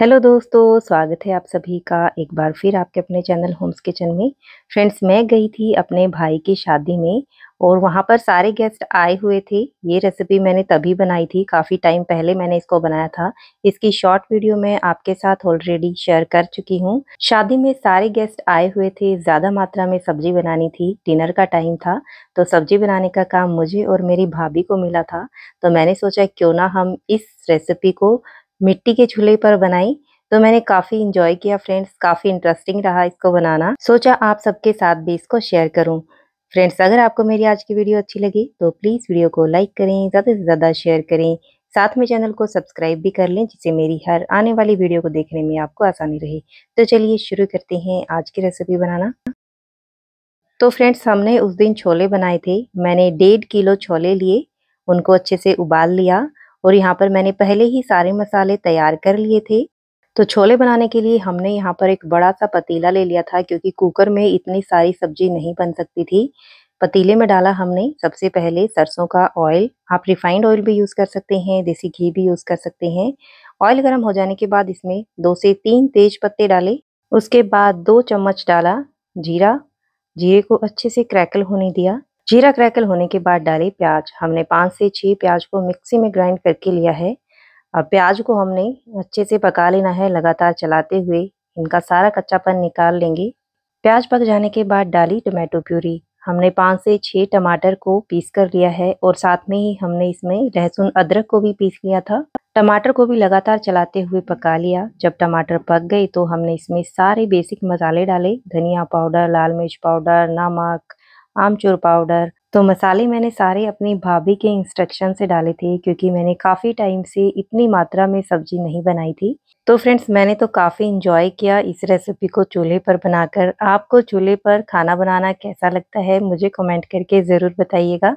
hello दोस्तों स्वागत है आप सभी का एक बार फिर आपके अपने चैनल होम्स किचन में फ्रेंड्स मैं गई थी अपने भाई की शादी में और वहाँ पर सारे गेस्ट आए हुए थे ये रेसिपी मैंने तभी बनाई थी काफ़ी टाइम पहले मैंने इसको बनाया था इसकी शॉर्ट वीडियो मैं आपके साथ ऑलरेडी शेयर कर चुकी हूँ शादी में सारे गेस्ट आए हुए थे ज़्यादा मात्रा में सब्जी बनानी थी डिनर का टाइम था तो सब्जी बनाने का काम मुझे और मेरी भाभी को मिला था तो मैंने सोचा क्यों ना हम इस रेसिपी को मिट्टी के चूल्हे पर बनाई तो मैंने काफ़ी इंजॉय किया फ्रेंड्स काफ़ी इंटरेस्टिंग रहा इसको बनाना सोचा आप सबके साथ भी इसको शेयर करूं फ्रेंड्स अगर आपको मेरी आज की वीडियो अच्छी लगी तो प्लीज़ वीडियो को लाइक करें ज़्यादा से ज़्यादा शेयर करें साथ में चैनल को सब्सक्राइब भी कर लें जिससे मेरी हर आने वाली वीडियो को देखने में आपको आसानी रहे तो चलिए शुरू करते हैं आज की रेसिपी बनाना तो फ्रेंड्स हमने उस दिन छोले बनाए थे मैंने डेढ़ किलो छोले लिए उनको अच्छे से उबाल लिया और यहाँ पर मैंने पहले ही सारे मसाले तैयार कर लिए थे तो छोले बनाने के लिए हमने यहाँ पर एक बड़ा सा पतीला ले लिया था क्योंकि कुकर में इतनी सारी सब्जी नहीं बन सकती थी पतीले में डाला हमने सबसे पहले सरसों का ऑयल आप रिफाइंड ऑयल भी यूज़ कर सकते हैं देसी घी भी यूज़ कर सकते हैं ऑयल गर्म हो जाने के बाद इसमें दो से तीन तेज पत्ते डाले उसके बाद दो चम्मच डाला जीरा जीरे को अच्छे से क्रैकल होने दिया जीरा क्रैकल होने के बाद डाले प्याज हमने पाँच से छः प्याज को मिक्सी में ग्राइंड करके लिया है अब प्याज को हमने अच्छे से पका लेना है लगातार चलाते हुए इनका सारा कच्चापन निकाल लेंगे प्याज पक जाने के बाद डाली टोमेटो प्यूरी हमने पाँच से छः टमाटर को पीस कर लिया है और साथ में ही हमने इसमें लहसुन अदरक को भी पीस लिया था टमाटर को भी लगातार चलाते हुए पका लिया जब टमाटर पक गए तो हमने इसमें सारे बेसिक मसाले डाले धनिया पाउडर लाल मिर्च पाउडर नमक आमचूर पाउडर तो मसाले मैंने सारे अपनी भाभी के इंस्ट्रक्शन से डाले थे क्योंकि मैंने काफ़ी टाइम से इतनी मात्रा में सब्जी नहीं बनाई थी तो फ्रेंड्स मैंने तो काफ़ी इन्जॉय किया इस रेसिपी को चूल्हे पर बनाकर आपको चूल्हे पर खाना बनाना कैसा लगता है मुझे कमेंट करके ज़रूर बताइएगा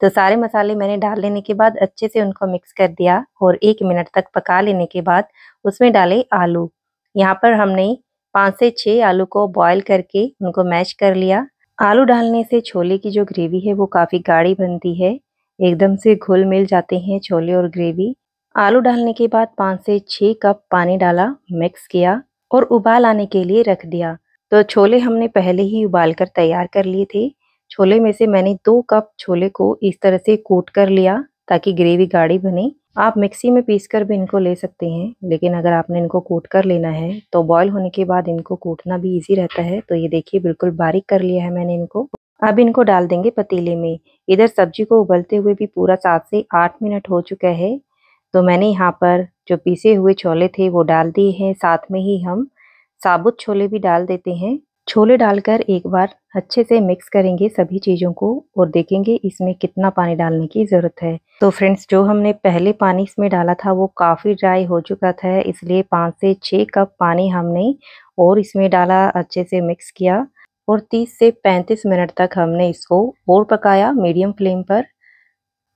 तो सारे मसाले मैंने डाल लेने के बाद अच्छे से उनको मिक्स कर दिया और एक मिनट तक पका लेने के बाद उसमें डाले आलू यहाँ पर हमने पाँच से छः आलू को बॉयल करके उनको मैश कर लिया आलू डालने से छोले की जो ग्रेवी है वो काफ़ी गाढ़ी बनती है एकदम से घुल मिल जाते हैं छोले और ग्रेवी आलू डालने के बाद पाँच से छः कप पानी डाला मिक्स किया और उबाल आने के लिए रख दिया तो छोले हमने पहले ही उबाल कर तैयार कर लिए थे छोले में से मैंने दो कप छोले को इस तरह से कोट कर लिया ताकि ग्रेवी गाढ़ी बने आप मिक्सी में पीस कर भी इनको ले सकते हैं लेकिन अगर आपने इनको कूट कर लेना है तो बॉयल होने के बाद इनको कूटना भी इजी रहता है तो ये देखिए बिल्कुल बारीक कर लिया है मैंने इनको अब इनको डाल देंगे पतीले में इधर सब्जी को उबलते हुए भी पूरा सात से आठ मिनट हो चुका है तो मैंने यहाँ पर जो पीसे हुए छोले थे वो डाल दिए हैं साथ में ही हम साबुत छोले भी डाल देते हैं छोले डालकर एक बार अच्छे से मिक्स करेंगे सभी चीज़ों को और देखेंगे इसमें कितना पानी डालने की ज़रूरत है तो फ्रेंड्स जो हमने पहले पानी इसमें डाला था वो काफ़ी ड्राई हो चुका था इसलिए पाँच से छः कप पानी हमने और इसमें डाला अच्छे से मिक्स किया और 30 से 35 मिनट तक हमने इसको और पकाया मीडियम फ्लेम पर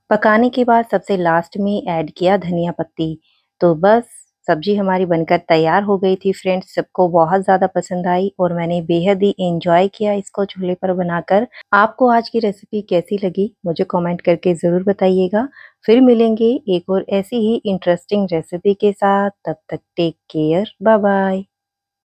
पकाने के बाद सबसे लास्ट में ऐड किया धनिया पत्ती तो बस सब्जी हमारी बनकर तैयार हो गई थी फ्रेंड्स सबको बहुत ज़्यादा पसंद आई और मैंने बेहद ही एंजॉय किया इसको चूल्हे पर बनाकर आपको आज की रेसिपी कैसी लगी मुझे कमेंट करके ज़रूर बताइएगा फिर मिलेंगे एक और ऐसी ही इंटरेस्टिंग रेसिपी के साथ तब तक टेक केयर बाय बाय